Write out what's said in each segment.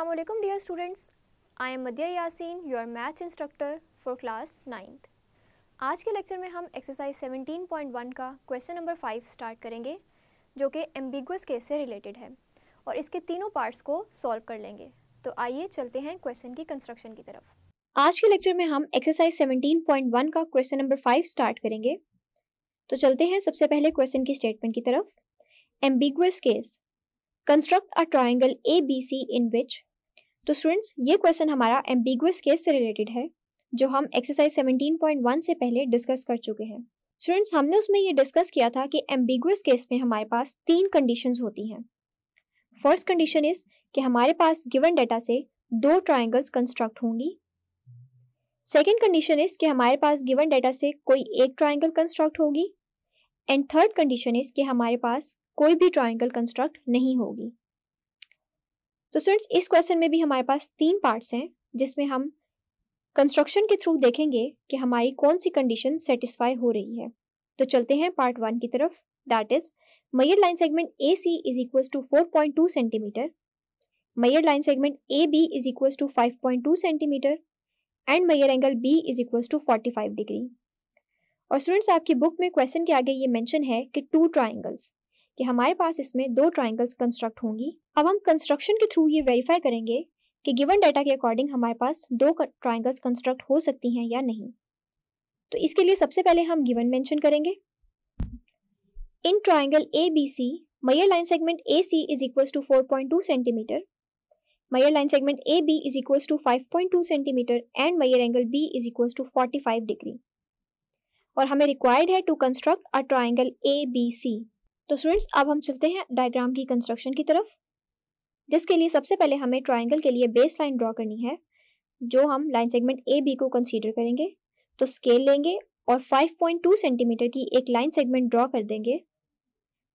Assalamualaikum dear students I am Madiya Yaseen your maths instructor for class ninth आज के lecture में हम एक्सरसाइज 17.1 का क्वेश्चन नंबर फाइव स्टार्ट करेंगे जो कि एम्बिगुअस केस से रिलेटेड है और इसके तीनों पार्ट्स को सॉल्व कर लेंगे तो आइए चलते हैं क्वेश्चन की कंस्ट्रक्शन की तरफ आज के लेक्चर में हम एक्सरसाइज 17.1 का क्वेश्चन नंबर फाइव स्टार्ट करेंगे तो चलते हैं सबसे पहले क्वेश्चन की स्टेटमेंट की तरफ ambiguous case Construct a triangle ABC in which तो स्टूडेंट्स ये क्वेश्चन हमारा एम्बिगुअस केस से रिलेटेड है जो हम एक्सरसाइज 17.1 से पहले डिस्कस कर चुके हैं स्टूडेंट्स हमने उसमें ये डिस्कस किया था कि एम्बिगुअस केस में हमारे पास तीन कंडीशंस होती हैं फर्स्ट कंडीशन इज कि हमारे पास गिवन डेटा से दो ट्राइंगल्स कंस्ट्रक्ट होंगी सेकेंड कंडीशन इज कि हमारे पास गिवन डेटा से कोई एक ट्राइंगल कंस्ट्रक्ट होगी एंड थर्ड कंडीशन इज कि हमारे पास कोई भी ट्राइंगल कंस्ट्रक्ट नहीं होगी तो स्टूडेंट्स इस क्वेश्चन में भी हमारे पास तीन पार्ट्स हैं जिसमें हम कंस्ट्रक्शन के थ्रू देखेंगे कि हमारी कौन सी कंडीशन सेटिस्फाई हो रही है तो चलते हैं पार्ट वन की तरफ that is measure line segment A C is equal to four point two centimetre measure line segment A B is equal to five point two centimetre and measure angle B is equal to forty five degree और students आपकी book में question के आगे ये mention है कि two triangles कि हमारे पास इसमें दो ट्राइंगल्स कंस्ट्रक्ट होंगी अब हम कंस्ट्रक्शन के थ्रू ये वेरीफाई करेंगे कि गिवन डाटा के अकॉर्डिंग हमारे पास दो ट्राइंगल्स कंस्ट्रक्ट हो सकती हैं या नहीं तो इसके लिए सबसे पहले हम गिवन मेंशन करेंगे in triangle A B C measure line segment A C is equal to four point two centimetre measure line segment A B is equal to five point two centimetre and measure angle B is equal to forty five degree और हमें required है to construct a triangle A B C तो students अब हम चलते हैं diagram की construction की तरफ जिसके लिए सबसे पहले हमें ट्राइंगल के लिए बेस लाइन ड्रॉ करनी है जो हम लाइन सेगमेंट ए बी को कंसीडर करेंगे तो स्केल लेंगे और 5.2 सेंटीमीटर की एक लाइन सेगमेंट ड्रॉ कर देंगे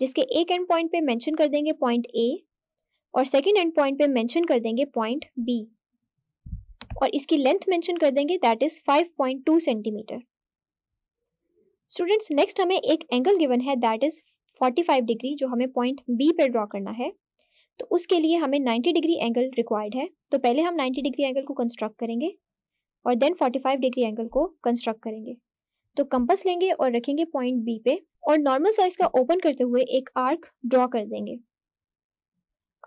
जिसके एक एंड पॉइंट पे मेंशन कर देंगे पॉइंट ए और सेकंड एंड पॉइंट पे मेंशन कर देंगे पॉइंट बी और इसकी लेंथ मेंशन कर देंगे that is 5.2 centimetre students next हमें एक एंगल गिवन है दैट इज़ 45 डिग्री जो हमें पॉइंट बी पर ड्रॉ करना है तो उसके लिए हमें 90 डिग्री एंगल रिक्वायर्ड है तो पहले हम 90 डिग्री एंगल को कंस्ट्रक्ट करेंगे और देन 45 डिग्री एंगल को कंस्ट्रक्ट करेंगे तो कंपस लेंगे और रखेंगे पॉइंट बी पे और नॉर्मल साइज का ओपन करते हुए एक आर्क ड्रॉ कर देंगे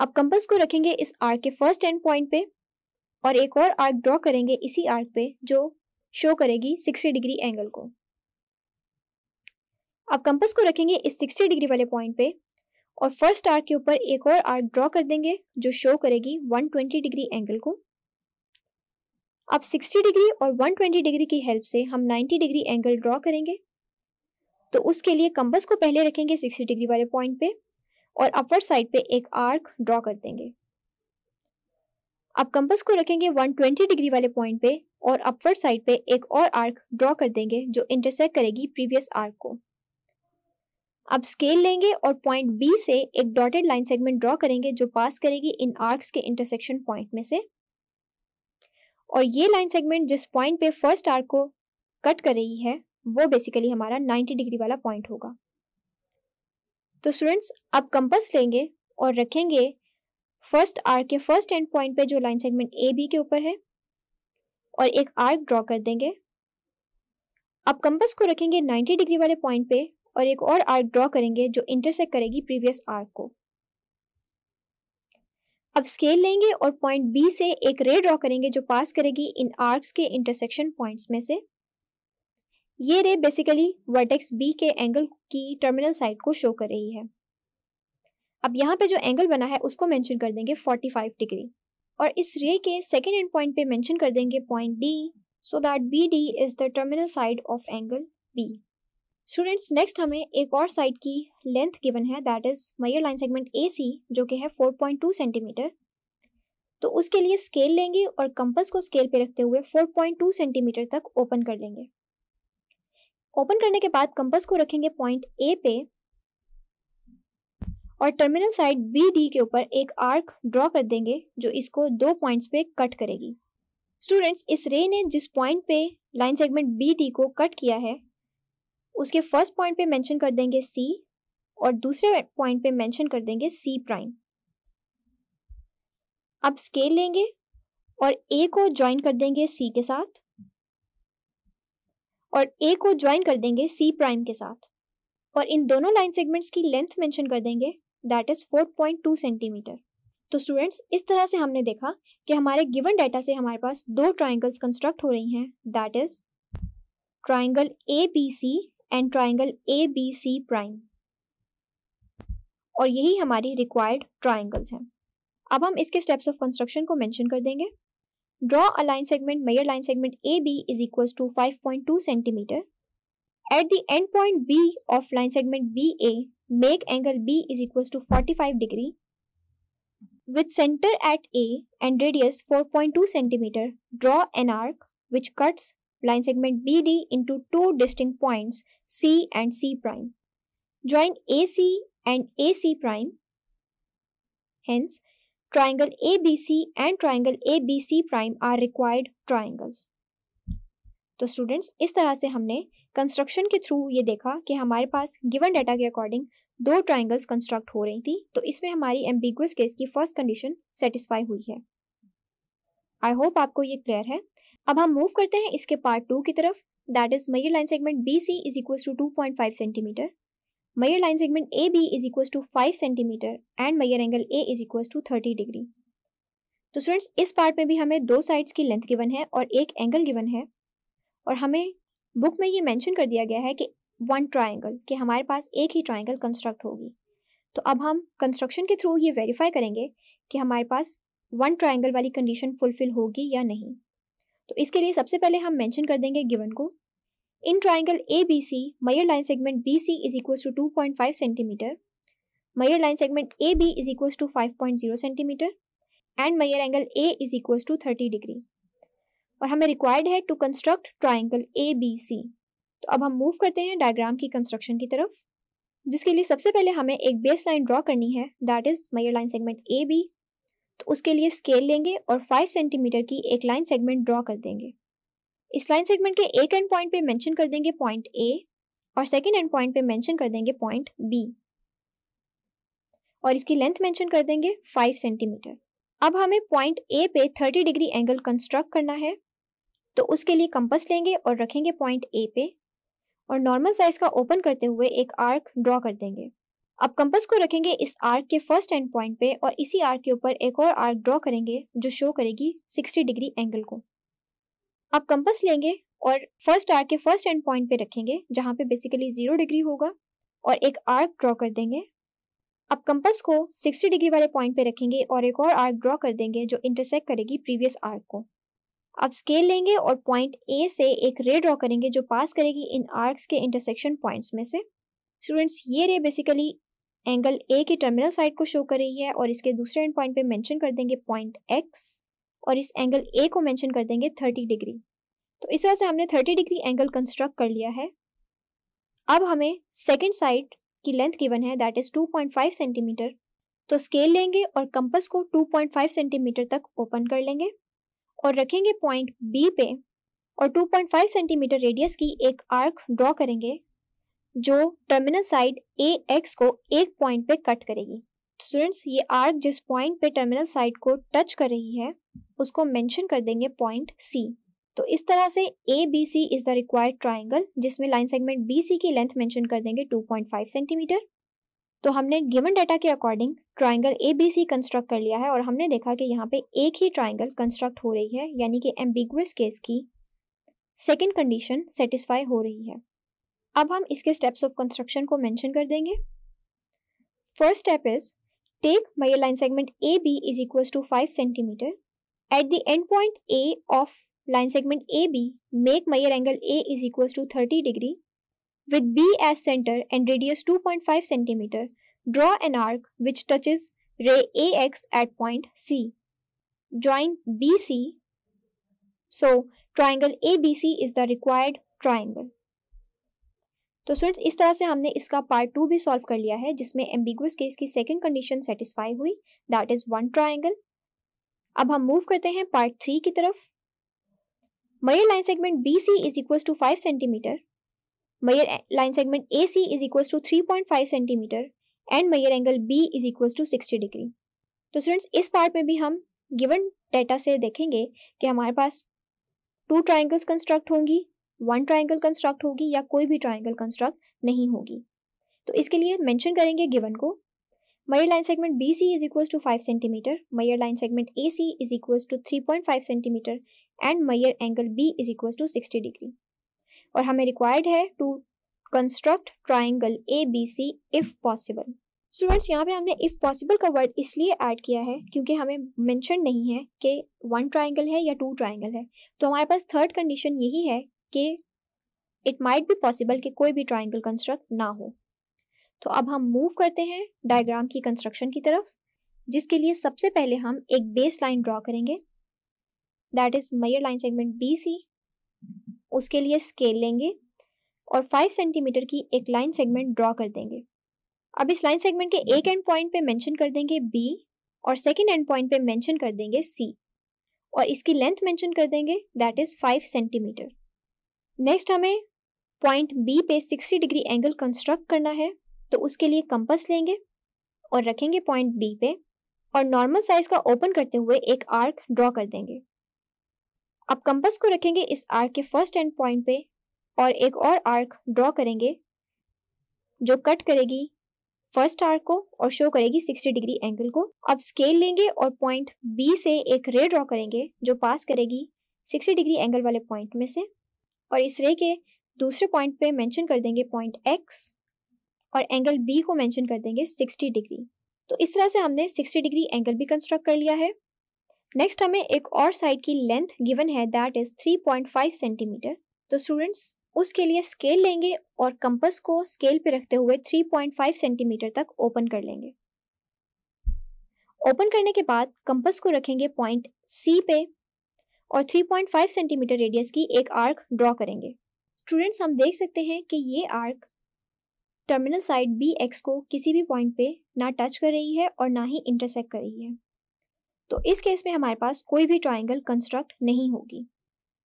अब कंपस को रखेंगे इस आर्क के फर्स्ट एंड पॉइंट पे और एक और आर्क ड्रॉ करेंगे इसी आर्क पे जो शो करेगी 60 डिग्री एंगल को आप कंपस को रखेंगे इस 60 डिग्री वाले पॉइंट पे और फर्स्ट आर्क के ऊपर एक और आर्क ड्रॉ कर देंगे जो शो करेगी 120 डिग्री एंगल को अब 60 डिग्री और 120 डिग्री की हेल्प से हम 90 डिग्री एंगल ड्रॉ करेंगे तो उसके लिए कंपस को पहले रखेंगे 60 डिग्री वाले पॉइंट पे और अपर साइड पे एक आर्क ड्रॉ कर देंगे अब कंपस को रखेंगे 120 डिग्री वाले पॉइंट पे और अपर साइड पे एक और आर्क ड्रॉ कर देंगे जो इंटरसेक्ट करेगी प्रीवियस आर्क को अब स्केल लेंगे और पॉइंट बी से एक डॉटेड लाइन सेगमेंट ड्रॉ करेंगे जो पास करेगी इन आर्क्स के इंटरसेक्शन पॉइंट में से और ये लाइन सेगमेंट जिस पॉइंट पे फर्स्ट आर्क को कट कर रही है वो बेसिकली हमारा 90 डिग्री वाला पॉइंट होगा तो स्टूडेंट्स अब कंपस लेंगे और रखेंगे फर्स्ट आर्क के फर्स्ट एंड पॉइंट पे जो लाइन सेगमेंट ए बी के ऊपर है और एक आर्क ड्रॉ कर देंगे अब कंपस को रखेंगे 90 डिग्री वाले पॉइंट पे और एक और आर्क ड्रॉ करेंगे जो इंटरसेक्ट करेगी प्रीवियस आर्क को अब स्केल लेंगे और पॉइंट बी से एक रे ड्रॉ करेंगे जो पास करेगी इन आर्क्स के इंटरसेक्शन पॉइंट्स में से ये रे बेसिकली वर्टेक्स बी के एंगल की टर्मिनल साइड को शो कर रही है अब यहाँ पे जो एंगल बना है उसको मेंशन कर देंगे 45 डिग्री और इस रे के सेकेंड एंड पॉइंट पे मेंशन कर देंगे point D so that B D is the terminal side of angle B students next हमें एक और साइड की लेंथ गिवन है that is measure line segment A C जो कि है 4.2 सेंटीमीटर तो उसके लिए स्केल लेंगे और कंपस को स्केल पे रखते हुए 4.2 सेंटीमीटर तक ओपन कर लेंगे ओपन करने के बाद कंपस को रखेंगे पॉइंट ए पे और टर्मिनल साइड बी डी के ऊपर एक आर्क ड्रॉ कर देंगे जो इसको दो पॉइंट्स पे कट करेगी स्टूडेंट्स इस रे ने जिस पॉइंट पे लाइन सेगमेंट बी डी को कट किया है उसके फर्स्ट पॉइंट पे मेंशन कर देंगे सी और दूसरे पॉइंट पे मेंशन कर देंगे सी प्राइम अब स्केल लेंगे और ए को ज्वाइन कर देंगे सी के साथ और ए को ज्वाइन कर देंगे सी प्राइम के साथ और इन दोनों लाइन सेगमेंट्स की लेंथ मेंशन कर देंगे दैट इज़ 4.2 सेंटीमीटर तो स्टूडेंट्स इस तरह से हमने देखा कि हमारे गिवन डाटा से हमारे पास दो ट्राइंगल्स कंस्ट्रक्ट हो रही हैं that is triangle A B C and triangle A B C prime और यही हमारी रिक्वायर्ड ट्राइंगल्स हैं अब हम इसके स्टेप्स ऑफ कंस्ट्रक्शन को मैंशन कर देंगे draw a line segment measure line segment A B is equal to five point two centimetre at the end point B of line segment B A make angle B is equal to forty five degree with centre eight A and radius four point two centimetre draw an arc which cuts line segment BD into two distinct points C and C prime. Join AC and AC prime. Hence, triangle ABC and triangle ABC prime are required triangles. तो students इस तरह से हमने construction के through ये देखा कि हमारे पास गिवन डाटा के अकॉर्डिंग दो ट्राइंगल्स कंस्ट्रक्ट हो रही थी तो इसमें हमारी एम्बिगुअस केस की फर्स्ट कंडीशन सेटिस्फाई हुई है आई होप आपको ये क्लियर है अब हम मूव करते हैं इसके पार्ट टू की तरफ that is measure line segment B C is equal to two point five centimetre measure line segment A B is equal to five centimetre and measure angle A is equal to thirty degree तो students इस part में भी हमें दो sides की length given है और एक एंगल गिवन है और हमें बुक में ये मैंशन कर दिया गया है कि वन ट्राइंगल कि हमारे पास एक ही ट्राइंगल कंस्ट्रक्ट होगी तो अब हम कंस्ट्रक्शन के थ्रू ये वेरीफाई करेंगे कि हमारे पास वन ट्राइंगल वाली कंडीशन फुलफिल होगी या नहीं तो इसके लिए सबसे पहले हम मैंशन कर देंगे गिवन को in triangle A B C measure line segment B C is equal to two point five centimetre measure line segment A B is equal to five point zero centimetre and measure angle A is equal to thirty degree और हमें required है to construct triangle A B C तो अब हम move करते हैं diagram की construction की तरफ जिसके लिए सबसे पहले हमें एक बेस लाइन ड्रॉ करनी है that is measure line segment A B तो उसके लिए स्केल लेंगे और 5 सेंटीमीटर की एक लाइन सेगमेंट ड्रॉ कर देंगे इस लाइन सेगमेंट के एक एंड पॉइंट पे मेंशन कर देंगे पॉइंट ए और सेकेंड एंड पॉइंट पे मेंशन कर देंगे पॉइंट बी और इसकी लेंथ मेंशन कर देंगे 5 सेंटीमीटर अब हमें पॉइंट ए पे 30 डिग्री एंगल कंस्ट्रक्ट करना है तो उसके लिए कंपस लेंगे और रखेंगे पॉइंट ए पे और नॉर्मल साइज का ओपन करते हुए एक आर्क ड्रॉ कर देंगे अब कंपस को रखेंगे इस आर्क के फर्स्ट एंड पॉइंट पे और इसी आर्क के ऊपर एक और आर्क ड्रॉ करेंगे जो शो करेगी 60 डिग्री एंगल को अब कंपस लेंगे और फर्स्ट आर्क के फर्स्ट एंड पॉइंट पे रखेंगे जहाँ पे बेसिकली जीरो डिग्री होगा और एक आर्क ड्रॉ कर देंगे अब कंपस को 60 डिग्री वाले पॉइंट पे रखेंगे और एक और आर्क ड्रॉ कर देंगे जो इंटरसेक्ट करेगी प्रीवियस आर्क को अब स्केल लेंगे और पॉइंट ए से एक रे ड्रॉ करेंगे जो पास करेगी इन आर्क के इंटरसेक्शन पॉइंट्स में से स्टूडेंट्स ये रे बेसिकली एंगल ए के टर्मिनल साइड को शो कर रही है और इसके दूसरे एंड पॉइंट पे मेंशन कर देंगे पॉइंट एक्स और इस एंगल ए को मेंशन कर देंगे थर्टी डिग्री तो इस तरह से हमने थर्टी डिग्री एंगल कंस्ट्रक्ट कर लिया है अब हमें सेकेंड साइड की लेंथ गिवन है that is two point five centimetre तो स्केल लेंगे और कंपस को 2.5 सेंटीमीटर तक ओपन कर लेंगे और रखेंगे पॉइंट बी पे और 2.5 सेंटीमीटर रेडियस की एक आर्क ड्रॉ करेंगे जो टर्मिनल साइड ए एक्स को एक पॉइंट पे कट करेगी तो स्टूडेंट्स ये आर्क जिस पॉइंट पे टर्मिनल साइड को टच कर रही है उसको मेंशन कर देंगे पॉइंट सी तो इस तरह से A B C is the required triangle जिसमें लाइन सेगमेंट बी सी की लेंथ मेंशन कर देंगे फाइव सेंटीमीटर तो हमने गिवन डाटा के according triangle A B C construct कर लिया है और हमने देखा कि यहाँ पे एक ही ट्राइंगल कंस्ट्रक्ट हो रही है यानी कि एम्बिगुअस केस की सेकेंड कंडीशन सेटिस्फाई हो रही है अब हम इसके स्टेप्स ऑफ कंस्ट्रक्शन को मैंशन कर देंगे first step is take measure line segment A B is equal to five centimetre at the end point A of line segment A B make measure angle A is equal to thirty degree point five centimetre draw an arc which touches ray A X at point C join B C so triangle A B C is the required triangle तो students इस तरह से हमने इसका part two भी solve कर लिया है जिसमें एम्बिगुअस केस की सेकंड कंडीशन सेटिस्फाई हुई दैट इज वन ट्राइंगल अब हम मूव करते हैं पार्ट थ्री की तरफ measure line segment B C is equal to five centimetre measure line segment A C is equal to three point five centimetre and measure angle B is equal to sixty degree तो students इस part में भी हम given data से देखेंगे कि हमारे पास टू ट्राइंगल्स कंस्ट्रक्ट होंगी वन ट्राइंगल कंस्ट्रक्ट होगी या कोई भी ट्राइंगल कंस्ट्रक्ट नहीं होगी तो इसके लिए मैंशन करेंगे गिवन को measure line segment B C is equal to five centimetre measure line segment A C is equal to three point five centimetre and measure angle B is equal to sixty degree और हमें required है to construct triangle A B C if possible students यहाँ पे हमने if possible का word इसलिए add किया है क्योंकि हमें मैंशन नहीं है कि वन ट्राइंगल है या टू ट्राइंगल है तो हमारे पास थर्ड कंडीशन यही है कि इट माइट भी पॉसिबल कि कोई भी ट्राइंगल कंस्ट्रक्ट ना हो तो अब हम मूव करते हैं डायग्राम की कंस्ट्रक्शन की तरफ जिसके लिए सबसे पहले हम एक बेस लाइन ड्रॉ करेंगे that is measure line segment B C उसके लिए स्केल लेंगे और फाइव सेंटीमीटर की एक लाइन सेगमेंट ड्रॉ कर देंगे अब इस लाइन सेगमेंट के एक एंड पॉइंट पे मेंशन कर देंगे बी और सेकेंड एंड पॉइंट पे मेंशन कर देंगे सी और इसकी लेंथ मेंशन कर देंगे that is five centimetre next हमें पॉइंट बी पे 60 डिग्री एंगल कंस्ट्रक्ट करना है तो उसके लिए कंपस लेंगे और रखेंगे पॉइंट बी पे और नॉर्मल साइज का ओपन करते हुए एक आर्क ड्रॉ कर देंगे अब कंपस को रखेंगे इस आर्क के फर्स्ट एंड पॉइंट पे और एक और आर्क ड्रॉ करेंगे जो कट करेगी फर्स्ट आर्क को और शो करेगी 60 डिग्री एंगल को अब स्केल लेंगे और पॉइंट बी से एक रे ड्रॉ करेंगे जो पास करेगी 60 डिग्री एंगल वाले पॉइंट में से और इस रे के दूसरे पॉइंट पे मेंशन कर देंगे पॉइंट एक्स और एंगल बी को मेंशन कर देंगे 60 डिग्री तो इस तरह से हमने 60 डिग्री एंगल भी कंस्ट्रक्ट कर लिया है नेक्स्ट हमें एक और साइड की लेंथ गिवन है दैट इज 3.5 सेंटीमीटर तो स्टूडेंट्स उसके लिए स्केल लेंगे और कंपस को स्केल पे रखते हुए 3.5 सेंटीमीटर तक ओपन कर लेंगे ओपन करने के बाद कंपस को रखेंगे पॉइंट सी पे और 3.5 सेंटीमीटर रेडियस की एक आर्क ड्रॉ करेंगे स्टूडेंट्स हम देख सकते हैं कि ये arc terminal side B X को किसी भी पॉइंट पे ना टच कर रही है और ना ही इंटरसेक्ट कर रही है तो इस केस में हमारे पास कोई भी ट्राइंगल कंस्ट्रक्ट नहीं होगी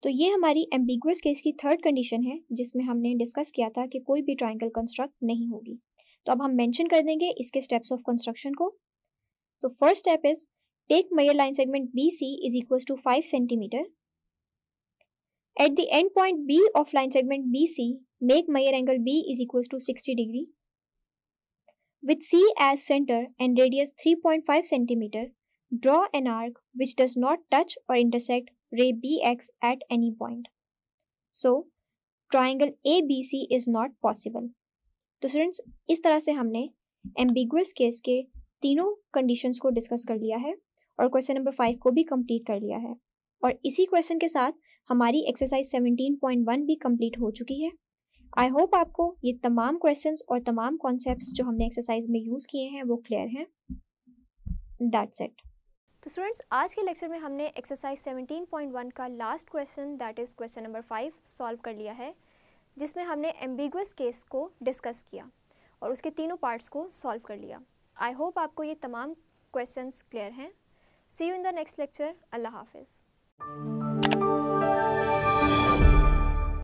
तो ये हमारी एम्बिगुअस केस की थर्ड कंडीशन है जिसमें हमने डिस्कस किया था कि कोई भी ट्राइंगल कंस्ट्रक्ट नहीं होगी तो अब हम मेंशन कर देंगे इसके स्टेप्स ऑफ कंस्ट्रक्शन को तो first step is Take measure line segment BC is equals to 5 cm. At the end point B of line segment BC, make Meyer angle B is equals to 60 degree. With C as center and radius 3.5 cm, draw an arc which does not touch or intersect ray BX at any point. So, triangle ABC is not possible. Not possible तो students इस तरह से हमने ambiguous case के तीनों conditions को discuss कर लिया है और क्वेश्चन नंबर फाइव को भी कंप्लीट कर लिया है और इसी क्वेश्चन के साथ हमारी एक्सरसाइज 17.1 भी कंप्लीट हो चुकी है आई होप आपको ये तमाम क्वेश्चंस और तमाम कॉन्सेप्ट्स जो हमने एक्सरसाइज में यूज़ किए हैं वो क्लियर हैं दैट्स इट तो स्टूडेंट्स आज के लेक्चर में हमने एक्सरसाइज 17.1 का last question that is question number five solve कर लिया है जिसमें हमने एम्बिगस केस को डिस्कस किया और उसके तीनों पार्ट्स को सॉल्व कर लिया आई होप आपको ये तमाम क्वेश्चंस क्लियर हैं See you in the next lecture. Allah Hafiz.